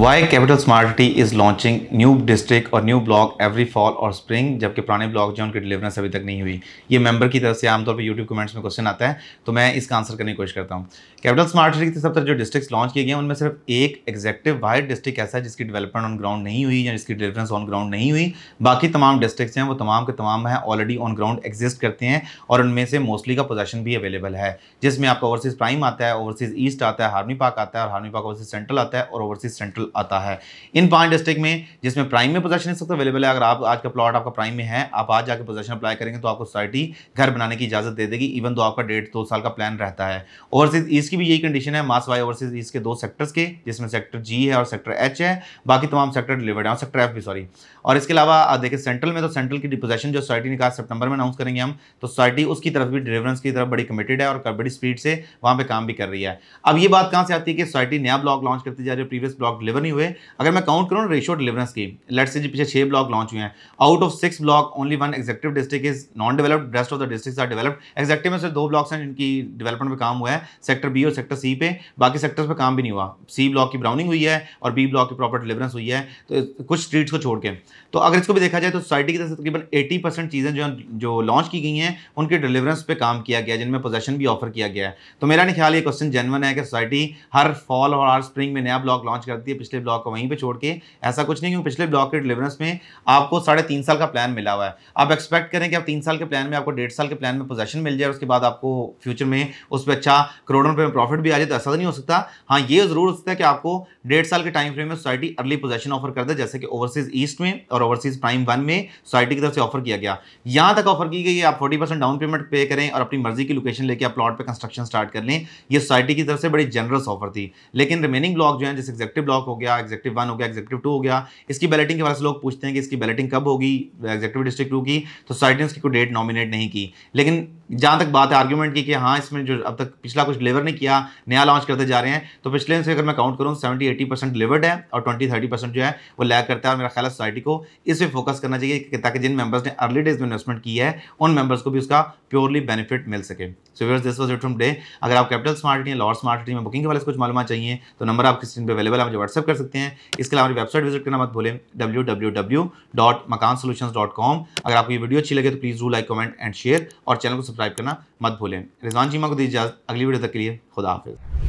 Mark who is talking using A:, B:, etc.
A: Y Capital Smart City is launching new district और new block every fall और spring जबकि पुराने block जो उनकी डिलीवरेंस अभी तक नहीं हुई ये मेंबर की तरफ से आमतौर पर यूट्यूब कमेंट्स में क्वेश्चन आता है तो मैं इसका आंसर करने की कोशिश करता हूँ कैपिटल स्मार्ट सिटी के तरह जो डिस्ट्रिक्ट लॉन्च किए गए उनमें सिर्फ एक एग्जेक्टिव वाइड डिस्ट्रिक्ट ऐसा है जिसकी डेवलपमेंट ऑन ग्राउंड नहीं हुई या जिसकी डिलीवरेंस ऑन ग्राउंड नहीं हुई बाकी तमाम डिस्ट्रिक्ट हैं वो तमाम के तमाम हैं ऑलरेडी ऑन ग्राउंड एग्जिस्ट करते हैं और उनमें से मोस्टली का पोजेशन भी अवेलेबल है जिसमें आपका ओवरसीज़ प्राइम आता है ओवरसीज़ ईस्ट आता है हार्मी पार्क आता है और हार्मी पार्क ओवरसीज सेंट्रल आता है और ओवरसीज सेंट्रल आता है इन पांच डिस्ट्रिक्ट में जिसमें प्राइम में पोजेशन इस वक्त अवेलेबल है अगर आप आज का प्लॉट आपका प्राइम में है आप आज जाकर पोजेशन अप्लाई करेंगे तो आपको सोसाइटी घर बनाने की इजाजत दे देगी इवन तो आपका डेढ़ दो साल का प्लान रहता है ओवरसीज ईस्ट की भी यही कंडीशन है मास वाई ओवरसीज ईस्ट के दो सेक्टर्स के जिसमें सेक्टर जी है और सेक्टर एच है बाकी तमाम सेक्टर डिलीवर्ड है और सेक्टर एफ भी सॉरी और इसके अलावा आप देखिए सेंट्रल में तो सेंट्रल की डिपोजेशन जो सोसाइटी ने कहा सेप्टेबर में अनाउंस करेंगे हम तो सोसाइटी उसकी तरफ भी डिलीवरेंस की तरफ बड़ी कमिटेड है और बड़ी स्पीड से वहाँ पर काम भी कर रही है अब ये बात कहाँ से आती है कि सोसाइटी नया ब्लॉक लॉन्च करती जा रही है प्रीवियस ब्लॉक डिलीवर डिलीवर नहीं हुए अगर मैं काउंट करूँ रेशो डिलीवरेंस की लेट्स से जी पीछे छः ब्लॉक लॉन्च हुए हैं out of six block only one executive district is non developed rest of the district are developed executive में से दो ब्लॉक्स हैं जिनकी डेवलपमेंट पर काम हुआ है सेक्टर बी और सेक्टर सी पे बाकी सेक्टर्स पर काम भी नहीं हुआ सी ब्लॉक की ब्राउनिंग हुई है और बी ब्लॉक की प्रॉपर डिलीवरेंस हुई है तो कुछ स्ट्रीट्स को छोड़ के तो अगर इसको भी देखा जाए तो सोसाइटी की तरफ से तकरीबन एटी परसेंट चीज़ें जो जो लॉन्च की गई हैं उनके डिलीवरेंस पे काम किया गया जिनमें पोजेशन भी ऑफर किया गया है तो मेरा नहीं ख्याल ये क्वेश्चन जेनवन है कि सोसाइटी हर फॉल और हर स्प्रिंग में नया ब्लॉक लॉन्च करती है पिछले ब्लॉक को वहीं पे छोड़ के ऐसा कुछ नहीं क्योंकि पिछले ब्लॉक के डिलीवरेंस में आपको साढ़े तीन साल का प्लान मिला हुआ है आप एक्सपेक्ट करें कि आप तीन साल के प्लान में आपको डेढ़ साल के प्लान में पोजेशन मिल जाए उसके बाद आपको फ्यूचर में उस पर अच्छा करोड़ों रुपये में प्रॉफिट भी आ जाए तो ऐसा तो नहीं हो सकता हाँ ये जरूर हो सकता है कि आपको डेढ़ साल के टाइम फ्रेम में सोसाइटी अर्ली पोजेशन ऑफर कर दे जैसे कि ओवरसीज ईस्ट में और ओवरसीज प्राइम वन में सोसाइटी की तरफ से ऑफर किया गया यहाँ तक ऑफर की गई आप फोर्टी डाउन पेमेंट पे करें और अपनी मर्जी की लोकेशन लेके आप प्लॉट पर कंस्ट्रक्शन स्टार्ट कर लें ये सोसाइटी की तरफ से बड़ी जनरस ऑफर थी लेकिन रिमेनिंग ब्लॉक जो है जैसे एग्जेक्टिव ब्लॉक हो गया एग्जेक्टिव वन हो गया एग्जेक्टिव टू हो गया इसकी बैलेटिंग के बारे से लोग पूछते हैं कि इसकी बैलेटिंग कब होगी एग्जेक्टिव डिस्ट्रिक्ट टू की तो सोसाइटी ने उसकी कोई डेट नॉमिनेट नहीं की लेकिन जहाँ तक बात है आर्ग्यूमेंट की कि हाँ इसमें जो अब तक पिछला कुछ डिलीवर नहीं किया नया लॉन्च करते जा रहे हैं तो पिछले से अगर मैं काउंट करूँ सेवेंटी एटी परसेंट डिलीवर्ड है और ट्वेंटी थर्टी परसेंट जो है वो लैक करता है और मेरा ख्याल है सोसाइटी को इस पर फोकस करना चाहिए ताकि जिन मेंबर्स ने अर्ली डेज में इन्वेस्टमेंट की है उन मेंबर्स को भी उसका प्योरली बेनिफिट मिल सके so where's this was it from day अगर आप कैपिटल स्मार्ट या लॉर्ड स्मार्ट में बुकिंग के वाले कुछ मालूम चाहिए तो नंबर आप किसी पर अवेलेबल है मुझे व्हाट्सअप कर सकते हैं इसके अलावा हमारी वेबसाइट विजिट करना मत भूलें W W W dot Makaan solution dot com अगर आपको ये वीडियो अच्छी लगे तो please do like comment and share और चैनल को सब्सक्राइब सब्सक्राइब करना मत भूलें रिजवान जीमा को दी इजाज़त अगली वीडियो तक के लिए खुदा हाफिज़